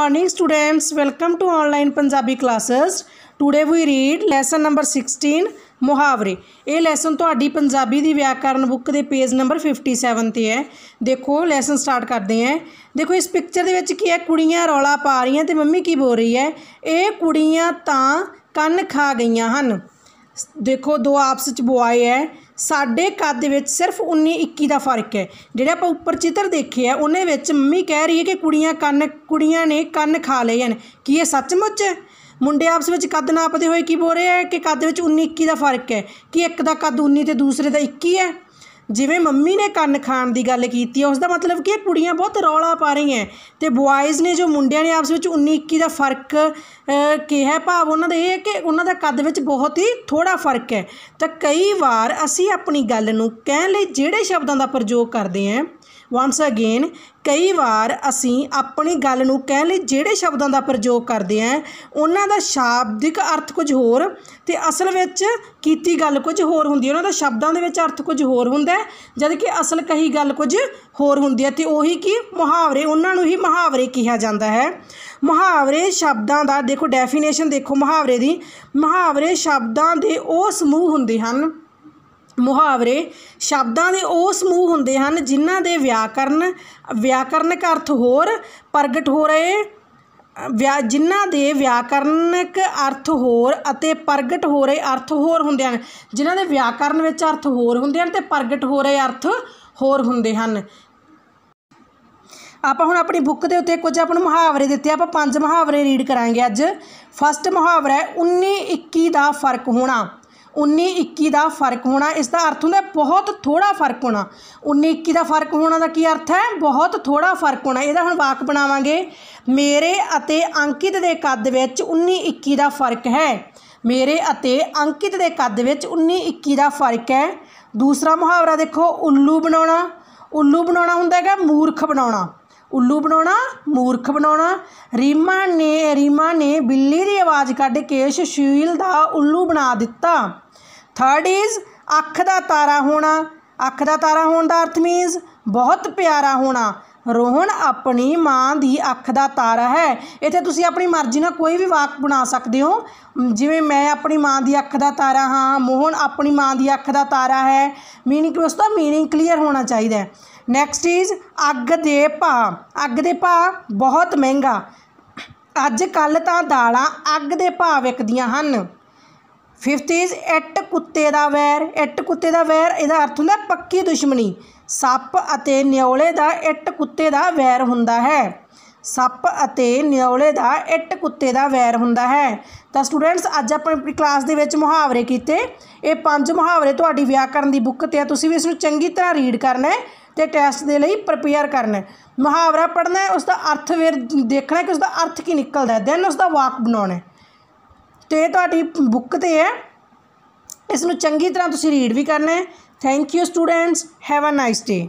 morning students welcome to online Punjabi classes today we read lesson number 16 ਮੁਹਾਵਰੇ ਇਹ lesson ਤੁਹਾਡੀ ਪੰਜਾਬੀ ਦੀ ਵਿਆਕਰਨ ਬੁੱਕ ਦੇ ਪੇਜ ਨੰਬਰ 57 ਤੇ ਹੈ ਦੇਖੋ ਲੈਸਨ ਸਟਾਰਟ ਕਰਦੇ ਹਾਂ ਦੇਖੋ ਇਸ ਪਿਕਚਰ ਦੇ ਵਿੱਚ ਕੀ ਹੈ ਕੁੜੀਆਂ ਰੌਲਾ ਪਾ ਰਹੀਆਂ ਤੇ ਮੰਮੀ ਕੀ ਬੋਲ ਰਹੀ ਹੈ ਇਹ ਕੁੜੀਆਂ ਤਾਂ ਕੰਨ ਖਾ ਗਈਆਂ ਹਨ ਦੇਖੋ ਦੋ ਆਪਸ ਵਿੱਚ ਬੁਆਏ ਹੈ ਸਾਡੇ ਕੱਦ ਵਿੱਚ ਸਿਰਫ 19 21 ਦਾ ਫਰਕ ਹੈ ਜਿਹੜਾ ਆਪਾਂ ਉੱਪਰ ਚਿੱਤਰ ਦੇਖੇ ਆ ਉਹਨੇ ਵਿੱਚ ਮੰਮੀ ਕਹਿ ਰਹੀ ਹੈ ਕਿ ਕੁੜੀਆਂ ਕੰਨ ਕੁੜੀਆਂ ਨੇ ਕੰਨ ਖਾ ਲਏ ਹਨ ਕੀ ਇਹ ਸੱਚਮੁੱਚ ਹੈ ਮੁੰਡੇ ਆਪਸ ਵਿੱਚ ਕੱਦ ਨਾਪਦੇ ਹੋਏ ਕੀ ਬੋਲ ਰਹੇ ਹੈ ਕਿ ਕੱਦ ਵਿੱਚ 19 21 ਦਾ ਫਰਕ ਹੈ ਕਿ ਇੱਕ ਦਾ ਕੱਦ 19 ਤੇ ਦੂਸਰੇ ਦਾ 21 ਹੈ ਜਿਵੇਂ ਮੰਮੀ ਨੇ ਕੰਨ ਖਾਣ ਦੀ ਗੱਲ ਕੀਤੀ ਹੈ ਉਸ ਦਾ ਮਤਲਬ ਕਿ ਇਹ ਕੁੜੀਆਂ ਬਹੁਤ ਰੌਲਾ ਪਾ ਰਹੀਆਂ ਤੇ ਬੁਆਇਜ਼ ਨੇ ਜੋ ਮੁੰਡਿਆਂ ਨੇ ਆਪਸ ਵਿੱਚ 19 21 ਦਾ ਫਰਕ ਕਿਹਾ ਭਾਵ ਉਹਨਾਂ ਦਾ ਇਹ ਹੈ ਕਿ ਉਹਨਾਂ ਦਾ ਕੱਦ ਵਿੱਚ ਬਹੁਤ ਹੀ ਥੋੜਾ ਫਰਕ ਹੈ ਤਾਂ ਕਈ ਵਾਰ ਅਸੀਂ ਆਪਣੀ ਗੱਲ ਨੂੰ ਕਹਿਣ ਲਈ ਜਿਹੜੇ ਸ਼ਬਦਾਂ ਦਾ ਪ੍ਰਯੋਗ ਕਰਦੇ ਹਾਂ ਵਾਂਸ ਅਗੇਨ ਕਈ ਵਾਰ ਅਸੀਂ ਆਪਣੀ ਗੱਲ ਨੂੰ ਕਹਿਣ ਲਈ ਜਿਹੜੇ ਸ਼ਬਦਾਂ ਦਾ ਪ੍ਰਯੋਗ ਕਰਦੇ ਆਂ ਉਹਨਾਂ ਦਾ ਸ਼ਾਬਦਿਕ ਅਰਥ ਕੁਝ ਹੋਰ ਤੇ ਅਸਲ ਵਿੱਚ ਕੀਤੀ ਗੱਲ ਕੁਝ ਹੋਰ ਹੁੰਦੀ ਹੈ ਉਹਨਾਂ ਦਾ ਸ਼ਬਦਾਂ ਦੇ ਵਿੱਚ ਅਰਥ ਕੁਝ ਹੋਰ ਹੁੰਦਾ ਹੈ ਜਦ ਕਿ ਅਸਲ ਕਹੀ ਗੱਲ ਕੁਝ ਹੋਰ ਹੁੰਦੀ ਹੈ ਤੇ ਉਹੀ ਕੀ ਮੁਹਾਵਰੇ ਉਹਨਾਂ ਨੂੰ ਹੀ ਮੁਹਾਵਰੇ ਕਿਹਾ ਜਾਂਦਾ ਹੈ ਮੁਹਾਵਰੇ ਸ਼ਬਦਾਂ ਦਾ ਦੇਖੋ ਡੈਫੀਨੇਸ਼ਨ ਦੇਖੋ ਮੁਹਾਵਰੇ ਦੀ ਮੁਹਾਵਰੇ ਸ਼ਬਦਾਂ ਦੇ ਉਹ ਸਮੂਹ ਹੁੰਦੇ ਹਨ ਮੁਹਾਵਰੇ ਸ਼ਬਦਾਂ ਦੇ ਉਹ ਸਮੂਹ ਹੁੰਦੇ ਹਨ ਜਿਨ੍ਹਾਂ ਦੇ ਵਿਆਕਰਨ ਵਿਆਕਰਨਕ ਅਰਥ ਹੋਰ ਪ੍ਰਗਟ ਹੋ ਰਹੇ ਵਿਆ ਜਿਨ੍ਹਾਂ ਦੇ ਵਿਆਕਰਨਕ ਅਰਥ ਹੋਰ ਅਤੇ ਪ੍ਰਗਟ ਹੋ ਰਹੇ ਅਰਥ ਹੋਰ ਹੁੰਦੇ ਹਨ ਜਿਨ੍ਹਾਂ ਦੇ ਵਿਆਕਰਨ ਵਿੱਚ ਅਰਥ ਹੋਰ ਹੁੰਦੇ ਹਨ ਤੇ ਪ੍ਰਗਟ ਹੋ ਰਹੇ ਅਰਥ ਹੋਰ ਹੁੰਦੇ ਹਨ ਆਪਾਂ ਹੁਣ ਆਪਣੀ ਬੁੱਕ ਦੇ ਉੱਤੇ ਕੁਝ ਆਪਾਂ ਨੂੰ ਮੁਹਾਵਰੇ ਦਿੱਤੇ ਆਪਾਂ ਪੰਜ ਮੁਹਾਵਰੇ ਰੀਡ ਕਰਾਂਗੇ ਅੱਜ ਫਸਟ ਮੁਹਾਵਰਾ ਹੈ 19 21 ਦਾ ਫਰਕ ਹੋਣਾ 19 21 ਦਾ ਫਰਕ ਹੋਣਾ ਇਸ ਦਾ ਅਰਥ ਹੁੰਦਾ ਬਹੁਤ ਥੋੜਾ ਫਰਕ ਹੋਣਾ 19 21 ਦਾ ਫਰਕ ਹੋਣਾ ਦਾ ਕੀ ਅਰਥ ਹੈ ਬਹੁਤ ਥੋੜਾ ਫਰਕ ਹੋਣਾ ਇਹਦਾ ਹੁਣ ਵਾਕ ਬਣਾਵਾਂਗੇ ਮੇਰੇ ਅਤੇ ਅੰਕਿਤ ਦੇ ਕੱਦ ਵਿੱਚ 19 21 ਦਾ ਫਰਕ ਹੈ ਮੇਰੇ ਅਤੇ ਅੰਕਿਤ ਦੇ ਕੱਦ ਵਿੱਚ 19 21 ਦਾ ਫਰਕ ਹੈ ਦੂਸਰਾ ਮੁਹਾਵਰਾ ਦੇਖੋ ਉੱਲੂ ਬਣਾਉਣਾ ਉੱਲੂ ਬਣਾਉਣਾ ਹੁੰਦਾ ਹੈਗਾ ਮੂਰਖ ਬਣਾਉਣਾ ਉੱਲੂ ਬਣਾਉਣਾ ਮੂਰਖ ਬਣਾਉਣਾ ਰੀਮਾ ਨੇ ਰੀਮਾ ਨੇ ਬਿੱਲੀ ਦੀ ਆਵਾਜ਼ ਕੱਢ ਕੇ ਸੁਸ਼ੀਲ ਦਾ ਉੱਲੂ ਬਣਾ ਦਿੱਤਾ ਥਰਡ ਇਜ਼ ਅੱਖ ਦਾ ਤਾਰਾ ਹੋਣਾ ਅੱਖ ਦਾ ਤਾਰਾ ਹੋਣ ਦਾ ਅਰਥ ਮੀਨਸ ਬਹੁਤ ਪਿਆਰਾ ਹੋਣਾ ਰੋਹਣ ਆਪਣੀ ਮਾਂ ਦੀ ਅੱਖ ਦਾ ਤਾਰਾ ਹੈ ਇੱਥੇ ਤੁਸੀਂ ਆਪਣੀ ਮਰਜ਼ੀ ਨਾਲ ਕੋਈ ਵੀ ਵਾਕ ਬਣਾ ਸਕਦੇ ਹੋ ਜਿਵੇਂ ਮੈਂ ਆਪਣੀ ਮਾਂ ਦੀ ਅੱਖ ਦਾ ਤਾਰਾ ਹਾਂ ਮੋਹਨ ਆਪਣੀ ਮਾਂ ਦੀ ਅੱਖ ਦਾ ਤਾਰਾ ਹੈ ਮੀਨਿੰਗ ਉਸ ਦਾ ਮੀਨਿੰਗ ਕਲੀਅਰ ਹੋਣਾ ਚਾਹੀਦਾ ਹੈ ਨੈਕਸਟ ਇਜ਼ ਅੱਗ ਦੇ ਭਾ ਅੱਗ ਦੇ ਭਾ ਬਹੁਤ ਮਹਿੰਗਾ ਅੱਜ ਕੱਲ ਤਾਂ ਦਾਲਾਂ ਅੱਗ ਦੇ ਭਾ ਵਿਕਦੀਆਂ ਹਨ ਫਿਫਥ ਇਜ਼ ਇੱਟ ਕੁੱਤੇ ਦਾ ਵੈਰ ਇੱਟ ਕੁੱਤੇ ਦਾ ਵੈਰ ਇਹਦਾ ਅਰਥ ਹੁੰਦਾ ਪੱਕੀ ਦੁਸ਼ਮਣੀ ਸੱਪ ਅਤੇ ਨਿਉਲੇ ਦਾ ਇੱਟ ਕੁੱਤੇ ਦਾ ਵੈਰ ਹੁੰਦਾ ਹੈ ਸੱਪ ਅਤੇ ਨਿਉਲੇ ਦਾ ਇੱਟ ਕੁੱਤੇ ਦਾ ਵੈਰ ਹੁੰਦਾ ਹੈ ਤਾਂ ਸਟੂਡੈਂਟਸ ਅੱਜ ਆਪਾਂ ਆਪਣੀ ਕਲਾਸ ਦੇ ਵਿੱਚ ਮੁਹਾਵਰੇ ਕੀਤੇ ਇਹ ਪੰਜ ਮੁਹਾਵਰੇ ਤੁਹਾਡੀ ਵਿਆਕਰਨ ਦੀ ਬੁੱਕ ਤੇ ਆ ਤੁਸੀਂ ਵੀ ਇਸ ਨੂੰ ਚੰਗੀ ਤਰ੍ਹਾਂ ਰੀਡ ਕਰਨਾ ਹੈ ਤੇ ਟੈਸਟ ਦੇ ਲਈ ਪ੍ਰਪੇਅਰ ਕਰਨਾ ਹੈ ਮੁਹਾਵਰਾ ਪੜ੍ਹਨਾ ਹੈ ਉਸ ਦਾ ਅਰਥ ਵੇਰ ਦੇਖਣਾ ਕਿ ਉਸ ਦਾ ਅਰਥ ਕੀ ਨਿਕਲਦਾ ਹੈ ਦੈਨ ਉਸ ਦਾ ਵਾਕ ਬਣਾਉਣਾ ਹੈ ਤੇ ਤੁਹਾਡੀ ਬੁੱਕ ਤੇ ਹੈ ਇਸ ਨੂੰ ਚੰਗੀ ਤਰ੍ਹਾਂ ਤੁਸੀਂ ਰੀਡ ਵੀ ਕਰਨਾ ਹੈ thank you students have a nice day